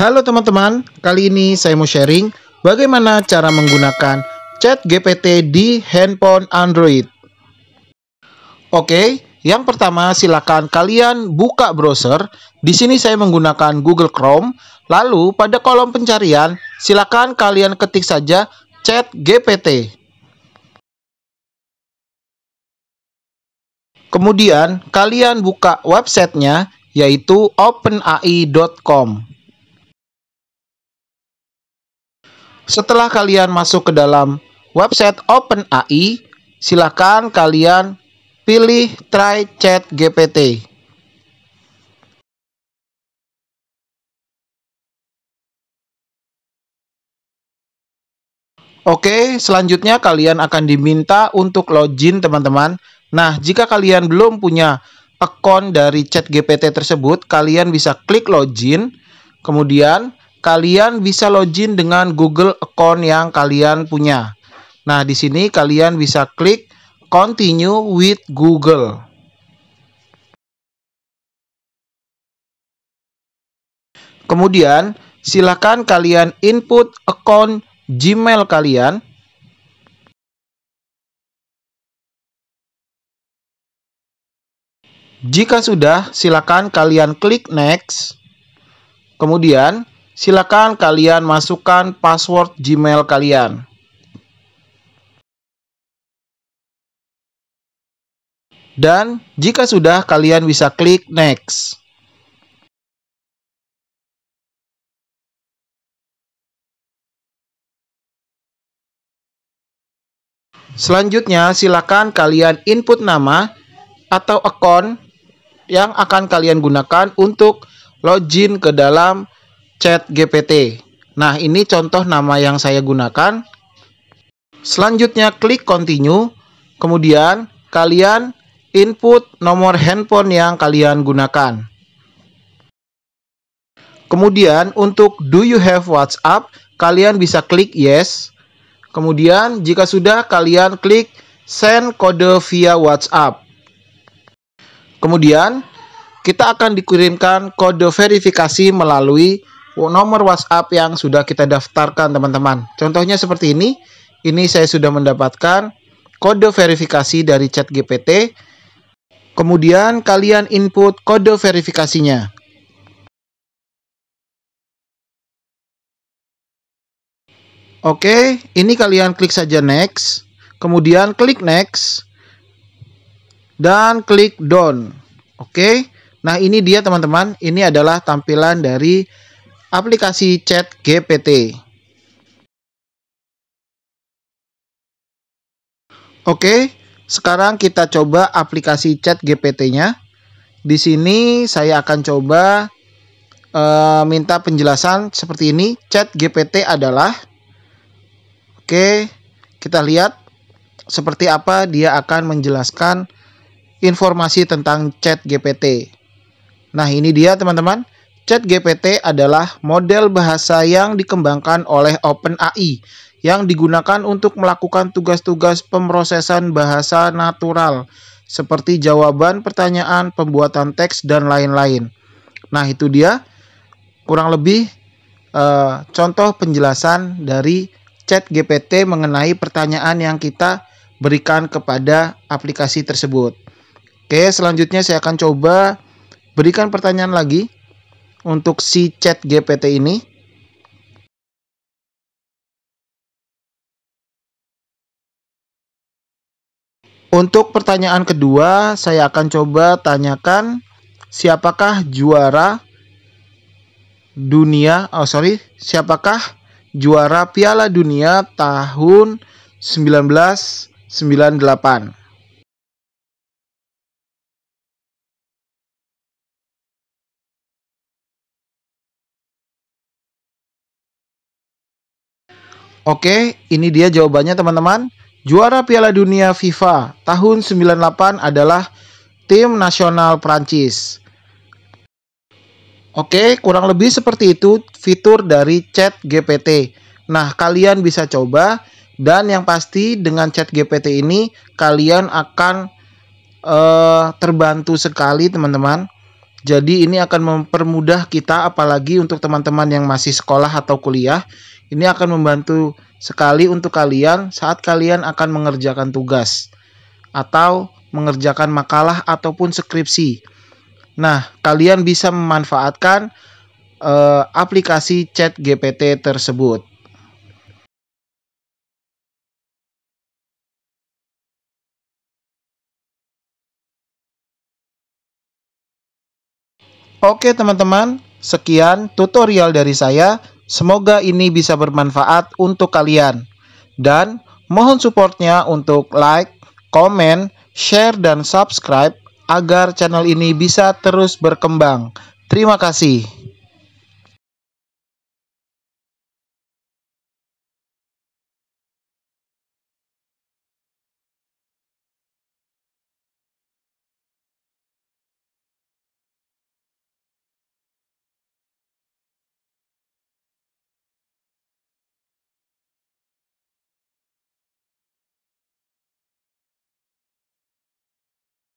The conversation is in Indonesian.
Halo teman-teman, kali ini saya mau sharing bagaimana cara menggunakan chat GPT di handphone Android. Oke, yang pertama silakan kalian buka browser. Di sini saya menggunakan Google Chrome. Lalu pada kolom pencarian, silakan kalian ketik saja chat GPT. Kemudian kalian buka websitenya yaitu openai.com. Setelah kalian masuk ke dalam website OpenAI, silakan kalian pilih Try Chat GPT. Oke, selanjutnya kalian akan diminta untuk login teman-teman. Nah, jika kalian belum punya akun dari Chat GPT tersebut, kalian bisa klik login, kemudian kalian bisa login dengan Google account yang kalian punya. Nah, di sini kalian bisa klik continue with Google. Kemudian, silakan kalian input account Gmail kalian. Jika sudah, silakan kalian klik next. Kemudian, silakan kalian masukkan password Gmail kalian. Dan jika sudah, kalian bisa klik next. Selanjutnya, silakan kalian input nama atau akun yang akan kalian gunakan untuk login ke dalam Chat GPT. Nah, ini contoh nama yang saya gunakan. Selanjutnya klik continue, kemudian kalian input nomor handphone yang kalian gunakan. Kemudian untuk do you have WhatsApp, kalian bisa klik yes. Kemudian jika sudah kalian klik send kode via WhatsApp. Kemudian kita akan dikirimkan kode verifikasi melalui nomor WhatsApp yang sudah kita daftarkan teman-teman. Contohnya seperti ini. Ini saya sudah mendapatkan kode verifikasi dari chat GPT. Kemudian kalian input kode verifikasinya. Oke, ini kalian klik saja next. Kemudian klik next. Dan klik done. Oke. Nah, ini dia teman-teman. Ini adalah tampilan dari Aplikasi Chat GPT. Oke, sekarang kita coba aplikasi Chat GPT-nya. Di sini saya akan coba e, minta penjelasan seperti ini. Chat GPT adalah Oke, kita lihat seperti apa dia akan menjelaskan informasi tentang Chat GPT. Nah, ini dia teman-teman ChatGPT adalah model bahasa yang dikembangkan oleh OpenAI yang digunakan untuk melakukan tugas-tugas pemrosesan bahasa natural seperti jawaban pertanyaan, pembuatan teks dan lain-lain. Nah, itu dia kurang lebih eh, contoh penjelasan dari ChatGPT mengenai pertanyaan yang kita berikan kepada aplikasi tersebut. Oke, selanjutnya saya akan coba berikan pertanyaan lagi untuk si chat GPT ini. Untuk pertanyaan kedua, saya akan coba tanyakan siapakah juara dunia, oh sorry, siapakah juara Piala Dunia tahun 1998. Oke, ini dia jawabannya teman-teman. Juara Piala Dunia FIFA tahun 98 adalah tim nasional Prancis. Oke, kurang lebih seperti itu fitur dari Chat GPT. Nah, kalian bisa coba dan yang pasti dengan Chat GPT ini kalian akan uh, terbantu sekali, teman-teman. Jadi ini akan mempermudah kita apalagi untuk teman-teman yang masih sekolah atau kuliah. Ini akan membantu sekali untuk kalian saat kalian akan mengerjakan tugas atau mengerjakan makalah ataupun skripsi. Nah, kalian bisa memanfaatkan uh, aplikasi Chat GPT tersebut. Oke teman-teman, sekian tutorial dari saya. Semoga ini bisa bermanfaat untuk kalian. Dan mohon supportnya untuk like, komen, share, dan subscribe agar channel ini bisa terus berkembang. Terima kasih.